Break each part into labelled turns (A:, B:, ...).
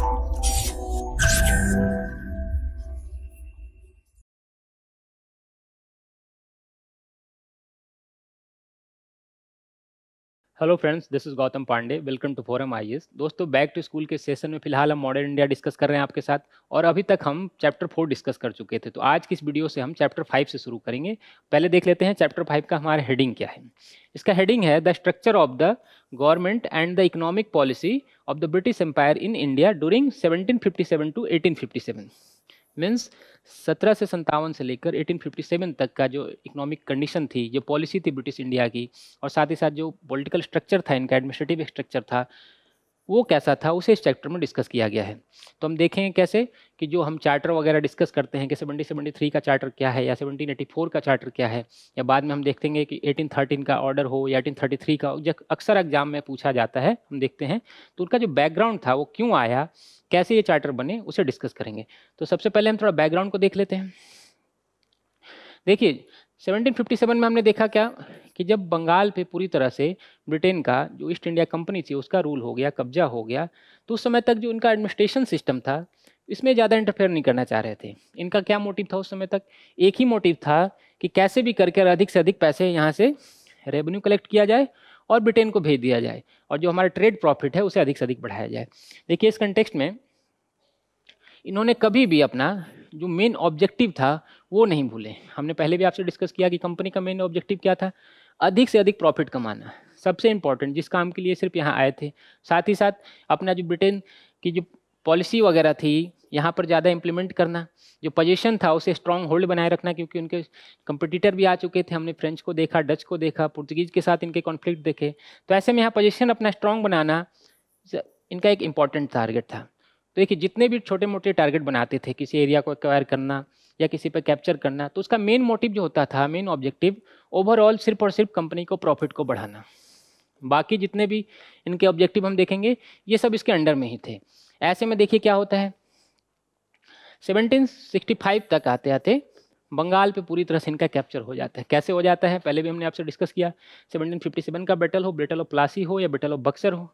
A: Oh, hello friends this is Gautam Pandey welcome to Forum I दोस्तों back to school के session में फिलहाल हम मॉडर्न इंडिया डिस्कस कर रहे हैं आपके साथ और अभी तक हम चैप्टर फोर डिस्कस कर चुके थे तो आज की इस वीडियो से हम चैप्टर फाइव से शुरू करेंगे पहले देख लेते हैं चैप्टर फाइव का हमारा हेडिंग क्या है इसका हेडिंग है the structure of the government and the economic policy of the British empire in India during seventeen to eighteen means सत्रह से संतावन से लेकर 1857 तक का जो इकोनॉमिक कंडीशन थी जो पॉलिसी थी ब्रिटिश इंडिया की और साथ ही साथ जो पॉलिटिकल स्ट्रक्चर था इनका एडमिनिस्ट्रेटिव स्ट्रक्चर था वो कैसा था उसे इस चैप्टर में डिस्कस किया गया है तो हम देखेंगे कैसे कि जो हम चार्टर वगैरह डिस्कस करते हैं कि सेवेंटी सेवेंटी थ्री का चार्टर क्या है या सेवनटीन एटी फोर का चार्टर क्या है या बाद में हम देखेंगे कि एटीन थर्टीन का ऑर्डर हो या एटीन थर्टी थ्री का अक्सर एग्जाम में पूछा जाता है हम देखते हैं तो उनका जो बैकग्राउंड था वो क्यों आया कैसे ये चार्टर बने उसे डिस्कस करेंगे तो सबसे पहले हम थोड़ा बैकग्राउंड को देख लेते हैं देखिए 1757 में हमने देखा क्या कि जब बंगाल पे पूरी तरह से ब्रिटेन का जो ईस्ट इंडिया कंपनी थी उसका रूल हो गया कब्जा हो गया तो उस समय तक जो इनका एडमिनिस्ट्रेशन सिस्टम था इसमें ज़्यादा इंटरफेयर नहीं करना चाह रहे थे इनका क्या मोटिव था उस समय तक एक ही मोटिव था कि कैसे भी करके अधिक से अधिक पैसे यहाँ से रेवेन्यू कलेक्ट किया जाए और ब्रिटेन को भेज दिया जाए और जो हमारा ट्रेड प्रॉफिट है उसे अधिक से अधिक बढ़ाया जाए देखिए इस कंटेक्स्ट में इन्होंने कभी भी अपना जो मेन ऑब्जेक्टिव था वो नहीं भूले हमने पहले भी आपसे डिस्कस किया कि कंपनी का मेन ऑब्जेक्टिव क्या था अधिक से अधिक प्रॉफिट कमाना सबसे इम्पॉर्टेंट जिस काम के लिए सिर्फ यहाँ आए थे साथ ही साथ अपना जो ब्रिटेन की जो पॉलिसी वगैरह थी यहाँ पर ज़्यादा इम्प्लीमेंट करना जो पोजीशन था उसे स्ट्रॉन्ग होल्ड बनाए रखना क्योंकि उनके कंपटीटर भी आ चुके थे हमने फ्रेंच को देखा डच को देखा पुर्तगीज के साथ इनके कॉन्फ्लिक्ट देखे तो ऐसे में यहाँ पोजीशन अपना स्ट्रॉन्ग बनाना इनका एक इम्पॉर्टेंट टारगेट था तो देखिए जितने भी छोटे मोटे टारगेट बनाते थे किसी एरिया को एक्वायर करना या किसी पर कैप्चर करना तो उसका मेन मोटिव जो होता था मेन ऑब्जेक्टिव ओवरऑल सिर्फ और सिर्फ कंपनी को प्रॉफिट को बढ़ाना बाकी जितने भी इनके ऑब्जेक्टिव हम देखेंगे ये सब इसके अंडर में ही थे ऐसे में देखिए क्या होता है 1765 तक आते आते बंगाल पे पूरी तरह से इनका कैप्चर हो जाता है कैसे हो जाता है पहले भी हमने आपसे डिस्कस किया 1757 का बैटल हो बैटल ऑफ प्लासी हो या बैटल ऑफ बक्सर हो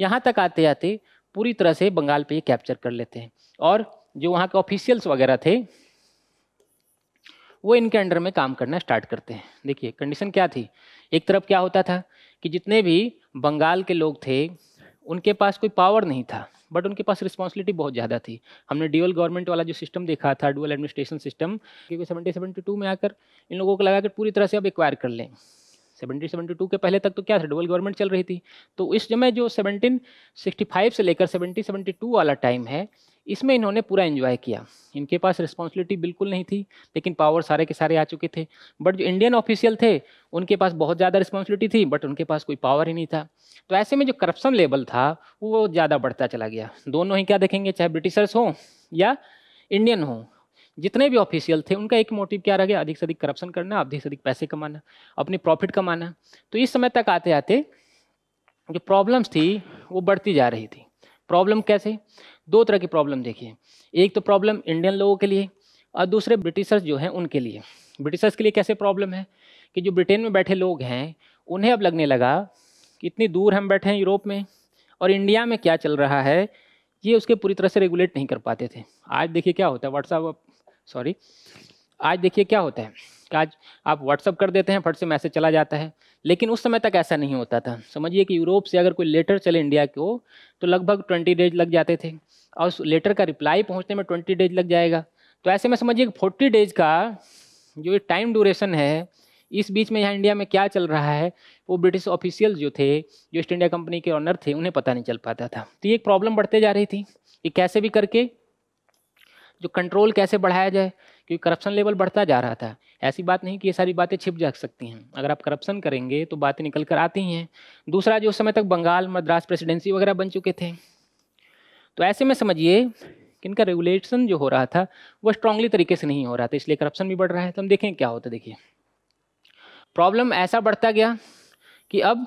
A: यहाँ तक आते आते पूरी तरह से बंगाल पे ये कैप्चर कर लेते हैं और जो वहाँ के ऑफिशियल्स वगैरह थे वो इनके अंडर में काम करना स्टार्ट करते हैं देखिए कंडीशन क्या थी एक तरफ क्या होता था कि जितने भी बंगाल के लोग थे उनके पास कोई पावर नहीं था बट उनके पास रिस्पॉन्सिबिलिटी बहुत ज़्यादा थी हमने ड्यूअल गवर्नमेंट वाला जो सिस्टम देखा था डुअल एडमिनिस्ट्रेशन सिस्टम क्योंकि सेवेंटी सेवेंटी में आकर इन लोगों को लगा कि पूरी तरह से अब एक्वायर कर लें सेवनटीन सेवेंटी टू के पहले तक तो क्या था डुअल गवर्नमेंट चल रही थी तो इस समय जो सेवनटीन सिक्सटी फाइव से लेकर सेवनटी सेवेंटी टू वाला टाइम है इसमें इन्होंने पूरा एंजॉय किया इनके पास रिस्पॉन्सिबिलिटी बिल्कुल नहीं थी लेकिन पावर सारे के सारे आ चुके थे बट जो इंडियन ऑफिशियल थे उनके पास बहुत ज़्यादा रिस्पॉन्सिबिलिटी थी बट उनके पास कोई पावर ही नहीं था तो ऐसे में जो करप्शन लेवल था वो ज़्यादा बढ़ता चला गया दोनों ही क्या देखेंगे चाहे ब्रिटिशर्स हों या इंडियन हों जितने भी ऑफिशियल थे उनका एक मोटिव क्या रह गया अधिक से अधिक करप्शन करना अधिक से अधिक पैसे कमाना अपनी प्रॉफिट कमाना तो इस समय तक आते आते जो प्रॉब्लम्स थी वो बढ़ती जा रही थी प्रॉब्लम कैसे दो तरह की प्रॉब्लम देखिए एक तो प्रॉब्लम इंडियन लोगों के लिए और दूसरे ब्रिटिशर्स जो हैं उनके लिए ब्रिटिशर्स के लिए कैसे प्रॉब्लम है कि जो ब्रिटेन में बैठे लोग हैं उन्हें अब लगने लगा कि इतनी दूर हम बैठे हैं यूरोप में और इंडिया में क्या चल रहा है ये उसके पूरी तरह से रेगुलेट नहीं कर पाते थे आज देखिए क्या होता है व्हाट्सअप सॉरी आज देखिए क्या होता है आज आप व्हाट्सअप कर देते हैं फट से मैसेज चला जाता है लेकिन उस समय तक ऐसा नहीं होता था समझिए कि यूरोप से अगर कोई लेटर चले इंडिया को तो लगभग ट्वेंटी डेज लग जाते थे और उस लेटर का रिप्लाई पहुंचने में ट्वेंटी डेज लग जाएगा तो ऐसे में समझिए कि फोर्टी डेज का जो ये टाइम ड्यूरेशन है इस बीच में यहाँ इंडिया में क्या चल रहा है वो ब्रिटिश ऑफिशियल जो थे जो ईस्ट इंडिया कंपनी के ऑनर थे उन्हें पता नहीं चल पाता था तो ये एक प्रॉब्लम बढ़ते जा रही थी कि कैसे भी करके जो कंट्रोल कैसे बढ़ाया जाए क्योंकि करप्शन लेवल बढ़ता जा रहा था ऐसी बात नहीं कि ये सारी बातें छिप जा सकती हैं अगर आप करप्शन करेंगे तो बातें निकल कर आती ही हैं दूसरा जो उस समय तक बंगाल मद्रास प्रेसिडेंसी वगैरह बन चुके थे तो ऐसे में समझिए कि इनका रेगुलेशन जो हो रहा था वो स्ट्रांगली तरीके से नहीं हो रहा था इसलिए करप्शन भी बढ़ रहा है तो हम देखें क्या होता देखिए प्रॉब्लम ऐसा बढ़ता गया कि अब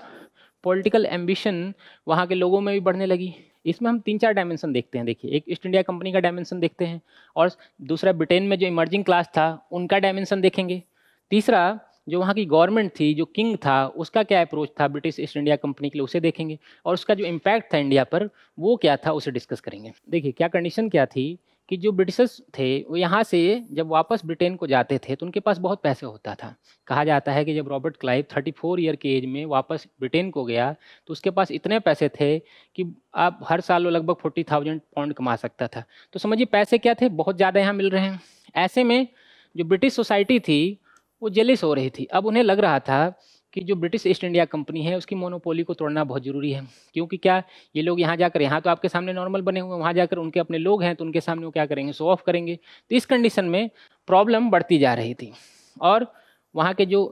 A: पॉलिटिकल एम्बिशन वहाँ के लोगों में भी बढ़ने लगी इसमें हम तीन चार डायमेंशन देखते हैं देखिए एक ईस्ट इंडिया कंपनी का डायमेंशन देखते हैं और दूसरा ब्रिटेन में जो इमर्जिंग क्लास था उनका डायमेंशन देखेंगे तीसरा जो वहाँ की गवर्नमेंट थी जो किंग था उसका क्या अप्रोच था ब्रिटिश ईस्ट इंडिया कंपनी के लिए उसे देखेंगे और उसका जो इम्पैक्ट था इंडिया पर वो क्या था उसे डिस्कस करेंगे देखिए क्या कंडीशन क्या थी कि जो ब्रिटिशर्स थे वो यहाँ से जब वापस ब्रिटेन को जाते थे तो उनके पास बहुत पैसे होता था कहा जाता है कि जब रॉबर्ट क्लाइव 34 ईयर के एज में वापस ब्रिटेन को गया तो उसके पास इतने पैसे थे कि आप हर साल वो लगभग फोर्टी थाउजेंड पाउंड कमा सकता था तो समझिए पैसे क्या थे बहुत ज़्यादा यहाँ मिल रहे हैं ऐसे में जो ब्रिटिश सोसाइटी थी वो जेलिस हो रही थी अब उन्हें लग रहा था कि जो ब्रिटिश ईस्ट इंडिया कंपनी है उसकी मोनोपोली को तोड़ना बहुत ज़रूरी है क्योंकि क्या ये लोग यहाँ जाकर यहाँ तो आपके सामने नॉर्मल बने हुए हैं वहाँ जाकर उनके अपने लोग हैं तो उनके सामने वो क्या करेंगे शो ऑफ करेंगे तो इस कंडीशन में प्रॉब्लम बढ़ती जा रही थी और वहाँ के जो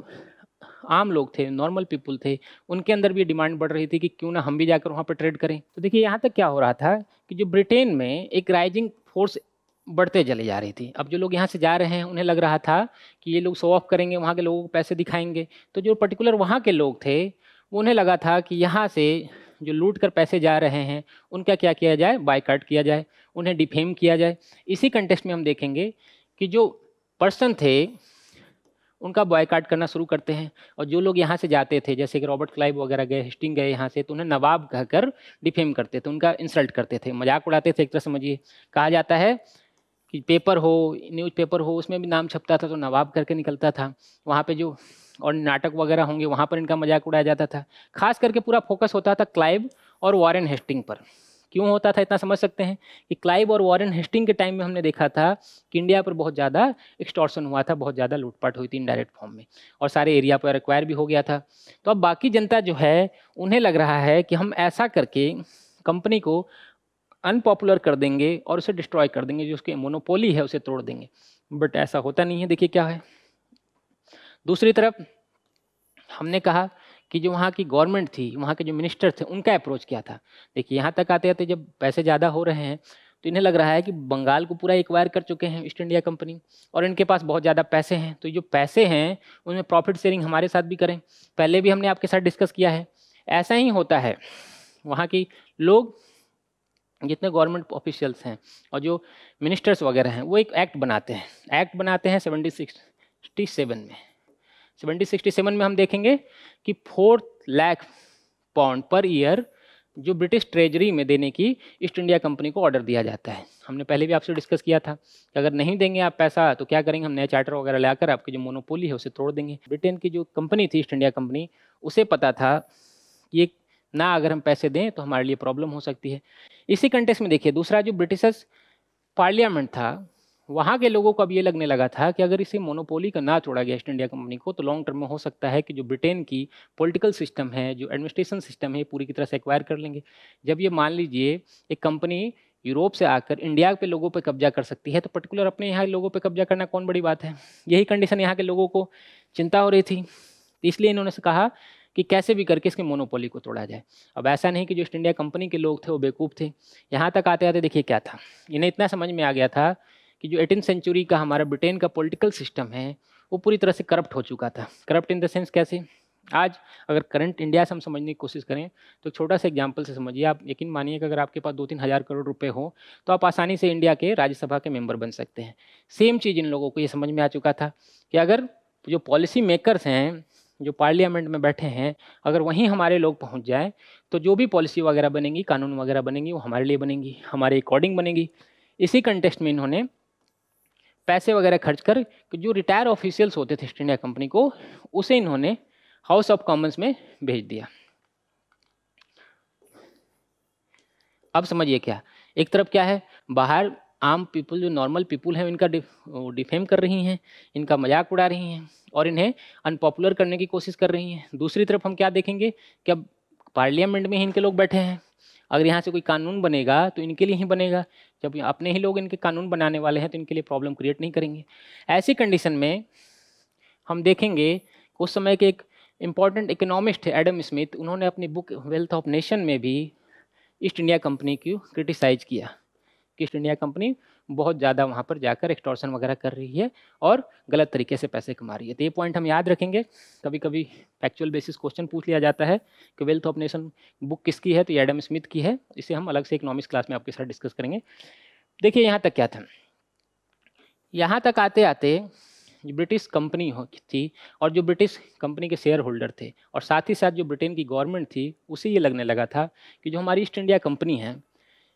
A: आम लोग थे नॉर्मल पीपल थे उनके अंदर भी डिमांड बढ़ रही थी कि क्यों ना हम भी जाकर वहाँ पर ट्रेड करें तो देखिए यहाँ तक क्या हो रहा था कि जो ब्रिटेन में एक राइजिंग फोर्स बढ़ते चले जा रही थी अब जो लोग यहाँ से जा रहे हैं उन्हें लग रहा था कि ये लोग शो ऑफ करेंगे वहाँ के लोगों को पैसे दिखाएंगे तो जो पर्टिकुलर वहाँ के लोग थे उन्हें लगा था कि यहाँ से जो लूट कर पैसे जा रहे हैं उनका क्या किया जाए बायकाट किया जाए उन्हें डिफेम किया जाए इसी कंटेस्ट में हम देखेंगे कि जो पर्सन थे उनका बॉयकाट करना शुरू करते हैं और जो लोग यहाँ से जाते थे जैसे कि रॉबर्ट क्लाइव वगैरह गए हिस्टिंग गए यहाँ से तो उन्हें नवाब कहकर डिफेम करते थे उनका इंसल्ट करते थे मजाक उड़ाते थे एक तरह समझिए कहा जाता है कि पेपर हो न्यूज़ पेपर हो उसमें भी नाम छपता था तो नवाब करके निकलता था वहाँ पे जो और नाटक वगैरह होंगे वहाँ पर इनका मजाक उड़ाया जाता था खास करके पूरा फोकस होता था क्लाइव और वॉरेन हेस्टिंग पर क्यों होता था इतना समझ सकते हैं कि क्लाइव और वॉरेन हेस्टिंग के टाइम में हमने देखा था कि इंडिया पर बहुत ज़्यादा एक्सटॉर्सन हुआ था बहुत ज़्यादा लूटपाट हुई थी इनडायरेक्ट फॉर्म में और सारे एरिया पर एक्वायर भी हो गया था तो अब बाकी जनता जो है उन्हें लग रहा है कि हम ऐसा करके कंपनी को अनपॉपुलर कर देंगे और उसे डिस्ट्रॉय कर देंगे जो उसके मोनोपोली है उसे तोड़ देंगे बट ऐसा होता नहीं है देखिए क्या है दूसरी तरफ हमने कहा कि जो वहाँ की गवर्नमेंट थी वहाँ के जो मिनिस्टर थे उनका अप्रोच क्या था देखिए यहाँ तक आते आते जब पैसे ज़्यादा हो रहे हैं तो इन्हें लग रहा है कि बंगाल को पूरा एक्वायर कर चुके हैं ईस्ट इंडिया कंपनी और इनके पास बहुत ज़्यादा पैसे हैं तो जो पैसे हैं उनमें प्रॉफिट शेयरिंग हमारे साथ भी करें पहले भी हमने आपके साथ डिस्कस किया है ऐसा ही होता है वहाँ की लोग जितने गवर्नमेंट ऑफिशियल्स हैं और जो मिनिस्टर्स वगैरह हैं वो एक एक्ट बनाते हैं एक्ट बनाते हैं सेवेंटी सिक्सटी सेवन में सेवेंटी सिक्सटी सेवन में हम देखेंगे कि four lakh pound per year जो ब्रिटिश ट्रेजरी में देने की ईस्ट इंडिया कंपनी को ऑर्डर दिया जाता है हमने पहले भी आपसे डिस्कस किया था कि अगर नहीं देंगे आप पैसा तो क्या करेंगे हम नया चार्टर वगैरह लाकर आपकी जो मोनोपोली है उसे तोड़ देंगे ब्रिटेन की जो कंपनी थी ईस्ट इंडिया कंपनी उसे पता था कि एक ना अगर हम पैसे दें तो हमारे लिए प्रॉब्लम हो सकती है इसी कंटेक्स में देखिए दूसरा जो ब्रिटिशर्स पार्लियामेंट था वहाँ के लोगों को अब ये लगने लगा था कि अगर इसे मोनोपोली का ना छोड़ा गया ईस्ट इंडिया कंपनी को तो लॉन्ग टर्म में हो सकता है कि जो ब्रिटेन की पॉलिटिकल सिस्टम है जो एडमिनिस्ट्रेशन सिस्टम है पूरी की तरह से एक्वायर कर लेंगे जब ये मान लीजिए एक कंपनी यूरोप से आकर इंडिया पे लोगों पे कब्जा कर सकती है तो पर्टिकुलर अपने यहाँ लोगों पे कब्जा करना कौन बड़ी बात है यही कंडीशन यहाँ के लोगों को चिंता हो रही थी इसलिए इन्होंने से कहा कि कैसे भी करके इसके मोनोपोली को तोड़ा जाए अब ऐसा नहीं कि जो ईस्ट इंडिया कंपनी के लोग थे वो बेवकूफ़ थे यहाँ तक आते आते देखिए क्या था इन्हें इतना समझ में आ गया था कि जो एटीन सेंचुरी का हमारा ब्रिटेन का पोलिटिकल सिस्टम है वो पूरी तरह से करप्ट हो चुका था करप्ट इन देंस कैसे आज अगर करंट इंडिया से हम समझने की कोशिश करें तो छोटा सा एग्जाम्पल से समझिए आप यकीन मानिए कि अगर आपके पास दो तीन हज़ार करोड़ रुपए हो तो आप आसानी से इंडिया के राज्यसभा के मेंबर बन सकते हैं सेम चीज़ इन लोगों को ये समझ में आ चुका था कि अगर जो पॉलिसी मेकर्स हैं जो पार्लियामेंट में बैठे हैं अगर वहीं हमारे लोग पहुंच जाए तो जो भी पॉलिसी वगैरह बनेगी कानून वगैरह बनेंगी वो हमारे लिए बनेगी हमारे अकॉर्डिंग बनेगी इसी कंटेस्ट में इन्होंने पैसे वगैरह खर्च कर जो रिटायर ऑफिशियल्स होते थे ईस्ट इंडिया कंपनी को उसे इन्होंने हाउस ऑफ कॉमन्स में भेज दिया अब समझिए क्या एक तरफ क्या है बाहर आम पीपल जो नॉर्मल पीपल हैं इनका डिफेम कर रही हैं इनका मजाक उड़ा रही हैं और इन्हें अनपॉपुलर करने की कोशिश कर रही हैं दूसरी तरफ हम क्या देखेंगे कि अब पार्लियामेंट में ही इनके लोग बैठे हैं अगर यहाँ से कोई कानून बनेगा तो इनके लिए ही बनेगा जब अपने ही लोग इनके कानून बनाने वाले हैं तो इनके लिए प्रॉब्लम क्रिएट नहीं करेंगे ऐसी कंडीशन में हम देखेंगे उस समय के एक इम्पॉर्टेंट इकोनॉमिस्ट है एडम स्मिथ उन्होंने अपनी बुक वेल्थ ऑफ नेशन में भी ईस्ट इंडिया कंपनी को क्रिटिसाइज किया ईस्ट इंडिया कंपनी बहुत ज़्यादा वहाँ पर जाकर एक्सटॉर्सन वगैरह कर रही है और गलत तरीके से पैसे कमा रही है तो ये पॉइंट हम याद रखेंगे कभी कभी फैक्चुअल बेसिस क्वेश्चन पूछ लिया जाता है कि वेल्थ ऑफ नेशन बुक किसकी है तो एडम स्मिथ की है इसे हम अलग से इकोनॉमिक्स क्लास में आपके साथ डिस्कस करेंगे देखिए यहाँ तक क्या था यहाँ तक आते आते ब्रिटिश कंपनी हो थी और जो ब्रिटिश कंपनी के शेयर होल्डर थे और साथ ही साथ जो ब्रिटेन की गवर्नमेंट थी उसे ये लगने लगा था कि जो हमारी ईस्ट इंडिया कंपनी है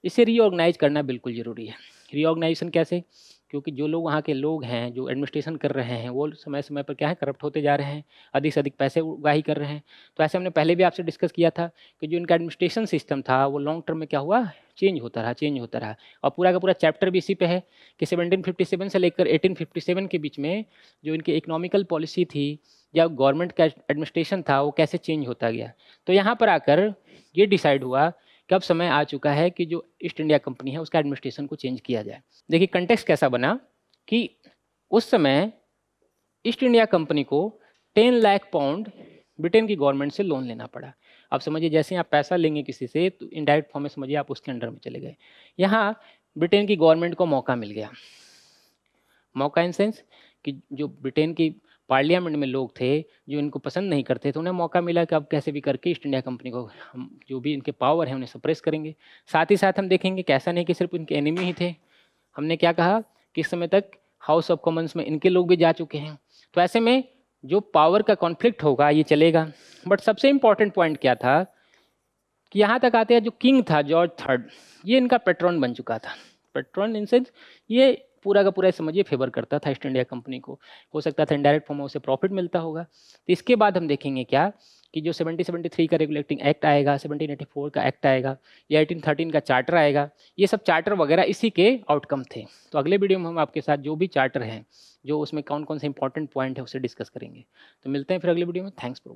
A: इसे रीऑर्गेनाइज करना बिल्कुल ज़रूरी है रीऑर्गेनाइजेशन कैसे क्योंकि जो लोग वहाँ के लोग हैं जो एडमिनिस्ट्रेशन कर रहे हैं वो समय समय पर क्या है करप्ट होते जा रहे हैं अधिक से अधिक पैसे उगाही कर रहे हैं तो ऐसे हमने पहले भी आपसे डिस्कस किया था कि जो इनका एडमिनिस्ट्रेशन सिस्टम था वो लॉन्ग टर्म में क्या हुआ चेंज होता रहा चेंज होता रहा और पूरा का पूरा चैप्टर भी इसी पे है कि सेवनटीन से लेकर एटीन के बीच में जो इनकी इकोनॉमिकल पॉलिसी थी या गवर्नमेंट का एडमिनिस्ट्रेशन था वो कैसे चेंज होता गया तो यहाँ पर आकर ये डिसाइड हुआ कब समय आ चुका है कि जो ईस्ट इंडिया कंपनी है उसका एडमिनिस्ट्रेशन को चेंज किया जाए देखिए कंटेक्स कैसा बना कि उस समय ईस्ट इंडिया कंपनी को टेन लाख पाउंड ब्रिटेन की गवर्नमेंट से लोन लेना पड़ा आप समझिए जैसे आप पैसा लेंगे किसी से तो इनडायरेक्ट फॉर्म में समझिए आप उसके अंडर में चले गए यहाँ ब्रिटेन की गवर्नमेंट को मौका मिल गया मौका इन सेंस कि जो ब्रिटेन की पार्लियामेंट में लोग थे जो इनको पसंद नहीं करते तो उन्हें मौका मिला कि अब कैसे भी करके ईस्ट इंडिया कंपनी को हम जो भी इनके पावर है उन्हें सप्रेस करेंगे साथ ही साथ हम देखेंगे कि नहीं कि सिर्फ इनके एनिमी ही थे हमने क्या कहा कि समय तक हाउस ऑफ कॉमन्स में इनके लोग भी जा चुके हैं तो ऐसे में जो पावर का कॉन्फ्लिक्ट होगा ये चलेगा बट सबसे इम्पॉर्टेंट पॉइंट क्या था कि यहाँ तक आते हैं जो किंग था जॉर्ज थर्ड ये इनका पेट्रॉन बन चुका था पेट्रॉन इनसे ये पूरा का पूरा समझिए फेवर करता था ईस्ट इंडिया कंपनी को हो सकता था इंडायरेक्ट फॉर्म में उसे प्रॉफिट मिलता होगा तो इसके बाद हम देखेंगे क्या कि जो 1773 का रेगुलेटिंग एक्ट आएगा 1784 का एक्ट आएगा या थर्टीन का चार्टर आएगा ये सब चार्टर वगैरह इसी के आउटकम थे तो अगले वीडियो में हम आपके साथ जो भी चार्टर हैं जो उसमें कौन कौन से इंपॉर्टेंट पॉइंट है उसे डिस्कस करेंगे तो मिलते हैं फिर अगले वीडियो में थैंक्स फॉर